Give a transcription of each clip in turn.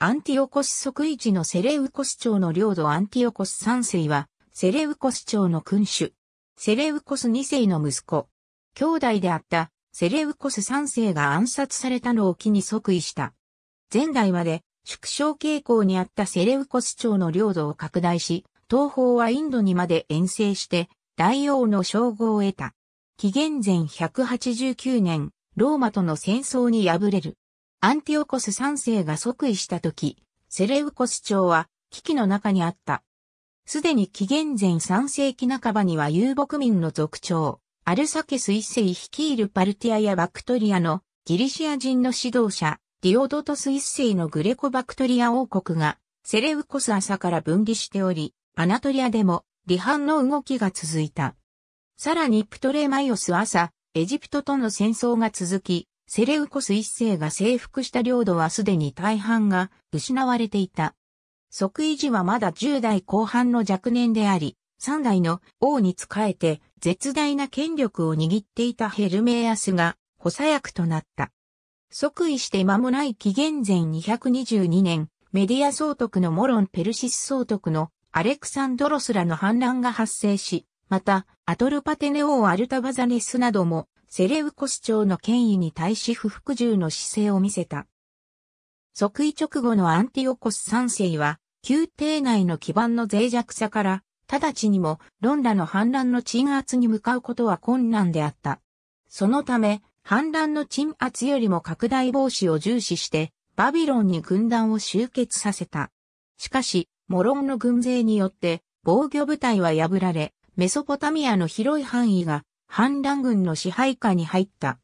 アンティオコス即位時のセレウコス朝の領土アンティオコス三世は、セレウコス朝の君主。セレウコス二世の息子。兄弟であったセレウコス三世が暗殺されたのを機に即位した。前代まで縮小傾向にあったセレウコス朝の領土を拡大し、東方はインドにまで遠征して、大王の称号を得た。紀元前189年、ローマとの戦争に敗れる。アンティオコス三世が即位した時、セレウコス朝は危機の中にあった。すでに紀元前3世紀半ばには遊牧民の族長、アルサケス一世率いるパルティアやバクトリアのギリシア人の指導者、ディオドトス一世のグレコバクトリア王国がセレウコス朝から分離しており、アナトリアでも離反の動きが続いた。さらにプトレマイオス朝、エジプトとの戦争が続き、セレウコス一世が征服した領土はすでに大半が失われていた。即位時はまだ10代後半の若年であり、3代の王に仕えて絶大な権力を握っていたヘルメアスが補佐役となった。即位して間もない紀元前222年、メディア総督のモロンペルシス総督のアレクサンドロスらの反乱が発生し、また、アトルパテネ王アルタバザネスなどもセレウコス朝の権威に対し不服従の姿勢を見せた。即位直後のアンティオコス3世は、宮廷内の基盤の脆弱さから、直ちにも論ラの反乱の鎮圧に向かうことは困難であった。そのため、反乱の鎮圧よりも拡大防止を重視して、バビロンに軍団を集結させた。しかし、モロンの軍勢によって防御部隊は破られ、メソポタミアの広い範囲が反乱軍の支配下に入った。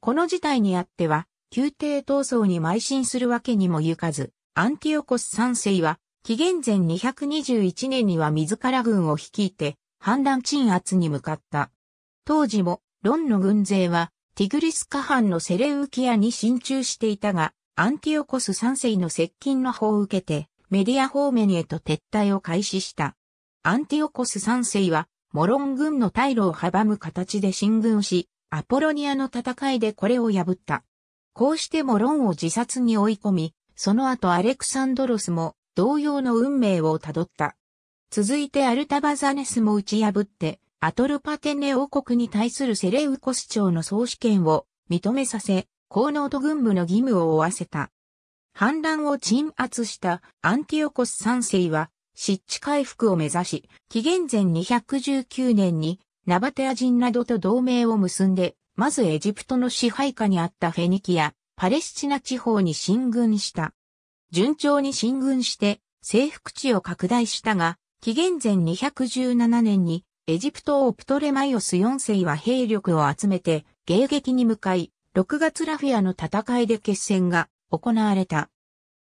この事態にあっては、宮廷闘争に邁進するわけにも行かず、アンティオコス三世は、紀元前221年には自ら軍を率いて、反乱鎮圧に向かった。当時も、ロンの軍勢は、ティグリス下藩のセレウキアに進駐していたが、アンティオコス三世の接近の方を受けて、メディア方面へと撤退を開始した。アンティオコス三世は、モロン軍の退路を阻む形で進軍し、アポロニアの戦いでこれを破った。こうしてモロンを自殺に追い込み、その後アレクサンドロスも同様の運命をたどった。続いてアルタバザネスも打ち破って、アトルパテネ王国に対するセレウコス朝の総主権を認めさせ、高能度軍部の義務を負わせた。反乱を鎮圧したアンティオコス3世は湿地回復を目指し、紀元前219年にナバテア人などと同盟を結んで、まずエジプトの支配下にあったフェニキア、パレスチナ地方に進軍した。順調に進軍して、征服地を拡大したが、紀元前217年に、エジプトオプトレマイオス4世は兵力を集めて、迎撃に向かい、6月ラフィアの戦いで決戦が行われた。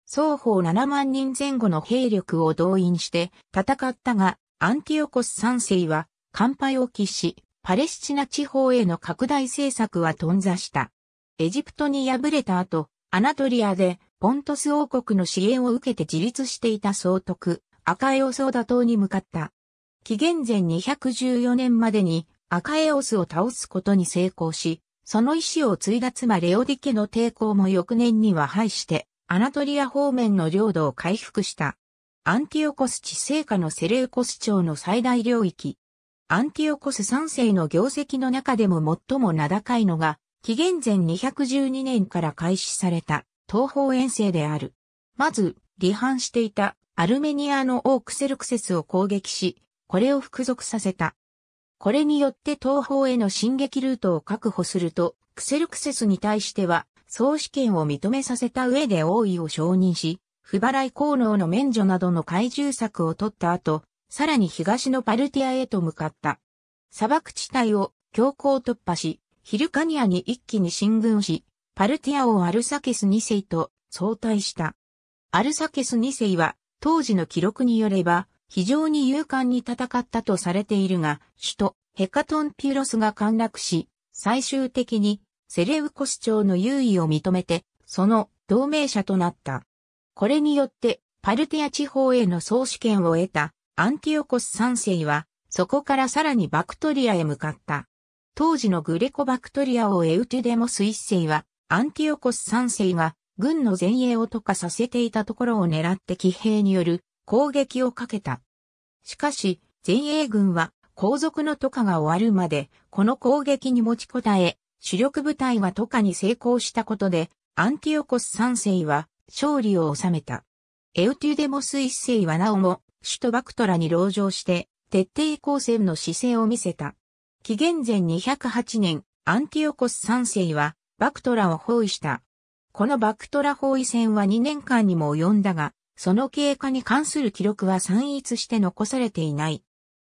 双方7万人前後の兵力を動員して戦ったが、アンティオコス3世は乾杯を喫し、パレスチナ地方への拡大政策は頓挫した。エジプトに敗れた後、アナトリアでポントス王国の支援を受けて自立していた総督、赤エオスを打倒に向かった。紀元前214年までに赤エオスを倒すことに成功し、その意志を継いだ妻レオディ家の抵抗も翌年には敗して、アナトリア方面の領土を回復した。アンティオコス地政下のセレウコス朝の最大領域。アンティオコス3世の業績の中でも最も名高いのが、紀元前212年から開始された東方遠征である。まず、離反していたアルメニアの王クセルクセスを攻撃し、これを服属させた。これによって東方への進撃ルートを確保すると、クセルクセスに対しては総試験を認めさせた上で王位を承認し、不払い功能の免除などの懐柔策を取った後、さらに東のパルティアへと向かった。砂漠地帯を強行突破し、ヒルカニアに一気に進軍し、パルティア王アルサケス2世と相対した。アルサケス2世は当時の記録によれば非常に勇敢に戦ったとされているが、首都ヘカトンピュロスが陥落し、最終的にセレウコス朝の優位を認めて、その同盟者となった。これによって、パルティア地方への総主権を得たアンティオコス3世は、そこからさらにバクトリアへ向かった。当時のグレコバクトリア王エウテデモス1世は、アンティオコス3世が軍の前衛を渡化させていたところを狙って騎兵による攻撃をかけた。しかし、前衛軍は皇族の渡化が終わるまで、この攻撃に持ちこたえ、主力部隊はトカに成功したことで、アンティオコス3世は勝利を収めた。エウテュデモス1世はなおも首都バクトラに籠城して徹底抗戦の姿勢を見せた。紀元前208年、アンティオコス3世はバクトラを包囲した。このバクトラ包囲戦は2年間にも及んだが、その経過に関する記録は散逸して残されていない。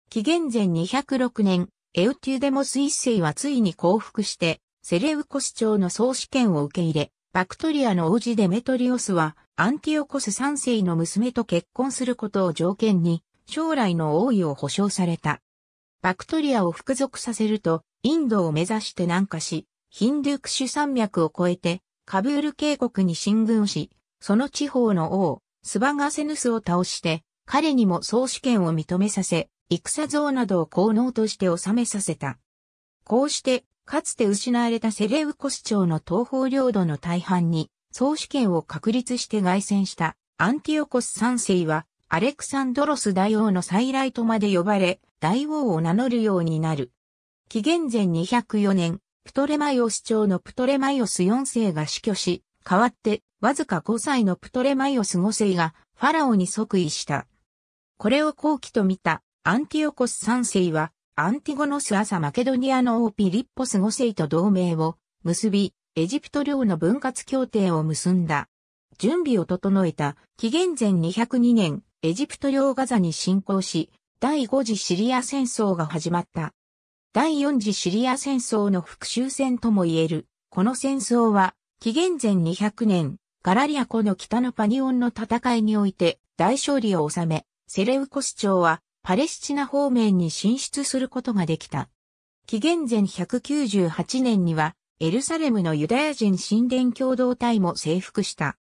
紀元前206年、エウテュデモス1世はついに降伏して、セレウコス朝の総主権を受け入れ、バクトリアの王子デメトリオスは、アンティオコス3世の娘と結婚することを条件に、将来の王位を保障された。バクトリアを服属させると、インドを目指して南下し、ヒンドゥクシュ山脈を越えて、カブール渓谷に進軍し、その地方の王、スバガセヌスを倒して、彼にも総主権を認めさせ、戦像などを功能として収めさせた。こうしてかつて失われたセレウコス朝の東方領土の大半に、総主権を確立して凱旋したアンティオコス3世は、アレクサンドロス大王の再来とまで呼ばれ、大王を名乗るようになる。紀元前204年、プトレマイオス朝のプトレマイオス4世が死去し、代わって、わずか5歳のプトレマイオス5世がファラオに即位した。これを後期と見たアンティオコス3世は、アンティゴノス朝マケドニアの王ピリッポス5世と同盟を結び、エジプト領の分割協定を結んだ。準備を整えた紀元前202年、エジプト領ガザに侵攻し、第5次シリア戦争が始まった。第4次シリア戦争の復讐戦とも言える。この戦争は、紀元前200年、ガラリア湖の北のパニオンの戦いにおいて大勝利を収め、セレウコス朝はパレスチナ方面に進出することができた。紀元前198年には、エルサレムのユダヤ人神殿共同体も征服した。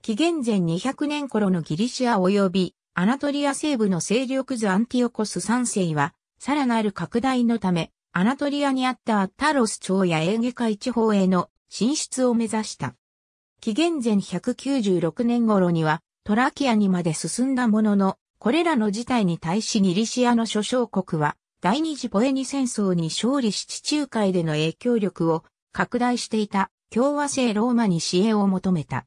紀元前200年頃のギリシア及びアナトリア西部の勢力図アンティオコス3世は、さらなる拡大のため、アナトリアにあったアッタロス町やエーゲ海地方への進出を目指した。紀元前196年頃には、トラキアにまで進んだものの、これらの事態に対しギリシアの諸小国は、第二次ポエニ戦争に勝利し地中海での影響力を拡大していた共和制ローマに支援を求めた。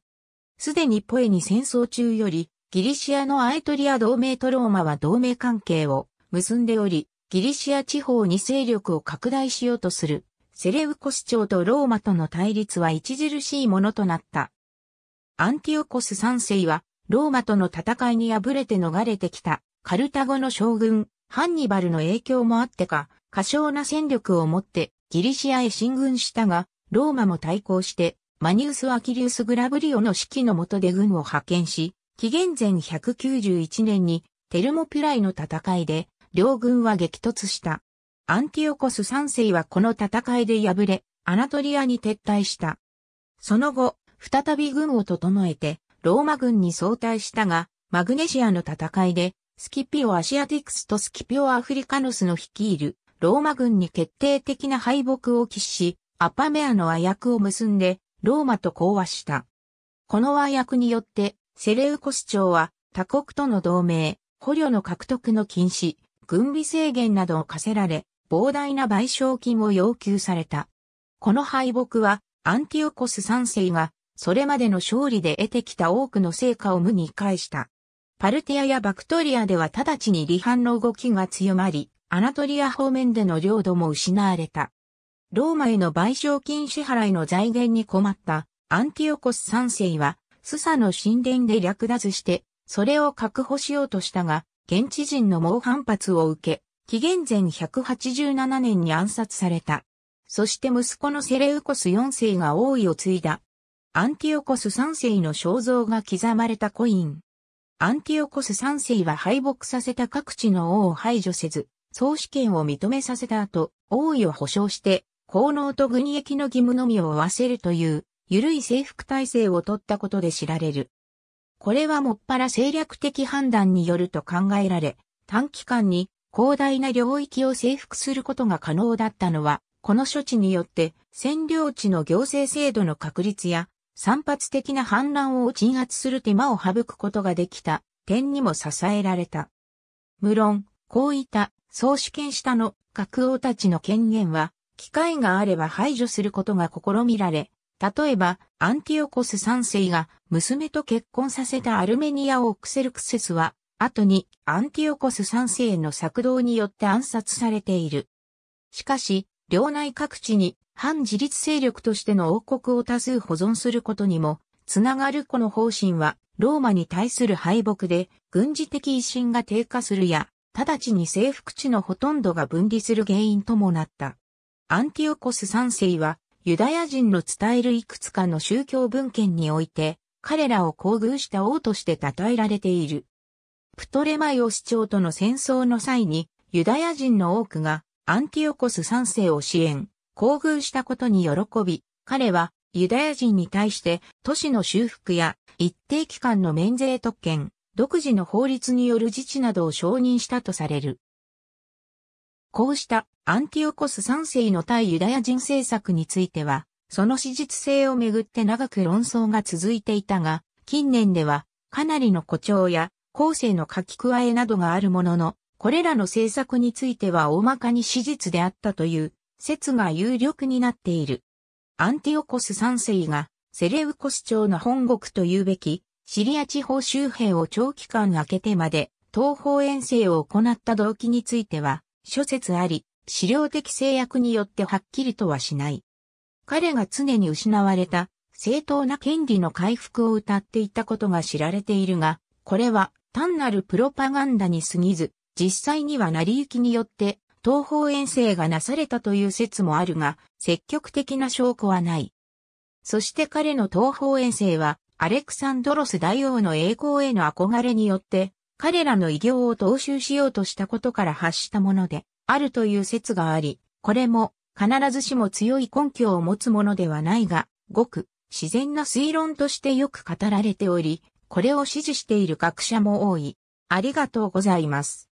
すでにポエニ戦争中より、ギリシアのアエトリア同盟とローマは同盟関係を結んでおり、ギリシア地方に勢力を拡大しようとする、セレウコス朝とローマとの対立は著しいものとなった。アンティオコス三世はローマとの戦いに敗れて逃れてきた、カルタゴの将軍、ハンニバルの影響もあってか、過小な戦力を持ってギリシアへ進軍したが、ローマも対抗して、マニウス・アキリウス・グラブリオの指揮の下で軍を派遣し、紀元前191年にテルモピュライの戦いで、両軍は激突した。アンティオコス3世はこの戦いで敗れ、アナトリアに撤退した。その後、再び軍を整えて、ローマ軍に相対したが、マグネシアの戦いで、スキピオアシアティクスとスキピオアフリカノスの率いるローマ軍に決定的な敗北を喫し、アパメアの和訳を結んで、ローマと講和した。この和訳によって、セレウコス朝は他国との同盟、捕虜の獲得の禁止、軍備制限などを課せられ、膨大な賠償金を要求された。この敗北は、アンティオコス3世がそれまでの勝利で得てきた多くの成果を無に返した。パルティアやバクトリアでは直ちに離反の動きが強まり、アナトリア方面での領土も失われた。ローマへの賠償金支払いの財源に困ったアンティオコス3世は、スサの神殿で略奪して、それを確保しようとしたが、現地人の猛反発を受け、紀元前187年に暗殺された。そして息子のセレウコス4世が王位を継いだアンティオコス三世の肖像が刻まれたコイン。アンティオコス三世は敗北させた各地の王を排除せず、総主権を認めさせた後、王位を保障して、功能と軍役の義務のみを負わせるという、緩い征服体制を取ったことで知られる。これはもっぱら政略的判断によると考えられ、短期間に広大な領域を征服することが可能だったのは、この処置によって占領地の行政制度の確立や散発的な反乱を鎮圧する手間を省くことができた点にも支えられた。無論、こういった総主権下の格王たちの権限は、機会があれば排除することが試みられ、例えば、アンティオコス3世が娘と結婚させたアルメニア王クセルクセスは、後にアンティオコス3世の策動によって暗殺されている。しかし、領内各地に反自立勢力としての王国を多数保存することにも、つながるこの方針は、ローマに対する敗北で、軍事的威信が低下するや、直ちに征服地のほとんどが分離する原因ともなった。アンティオコス三世は、ユダヤ人の伝えるいくつかの宗教文献において、彼らを厚遇した王として称えられている。プトレマイオス朝との戦争の際に、ユダヤ人の多くがアンティオコス三世を支援、厚遇したことに喜び、彼はユダヤ人に対して都市の修復や一定期間の免税特権、独自の法律による自治などを承認したとされる。こうしたアンティオコス3世の対ユダヤ人政策については、その史実性をめぐって長く論争が続いていたが、近年ではかなりの誇張や後世の書き加えなどがあるものの、これらの政策については大まかに史実であったという説が有力になっている。アンティオコス3世がセレウコス朝の本国と言うべきシリア地方周辺を長期間空けてまで東方遠征を行った動機については諸説あり、資料的制約によってはっきりとはしない。彼が常に失われた正当な権利の回復を謳っていたことが知られているが、これは単なるプロパガンダに過ぎず、実際には成り行きによって東方遠征がなされたという説もあるが、積極的な証拠はない。そして彼の東方遠征は、アレクサンドロス大王の栄光への憧れによって、彼らの偉業を踏襲しようとしたことから発したもので、あるという説があり、これも、必ずしも強い根拠を持つものではないが、ごく、自然な推論としてよく語られており、これを支持している学者も多い。ありがとうございます。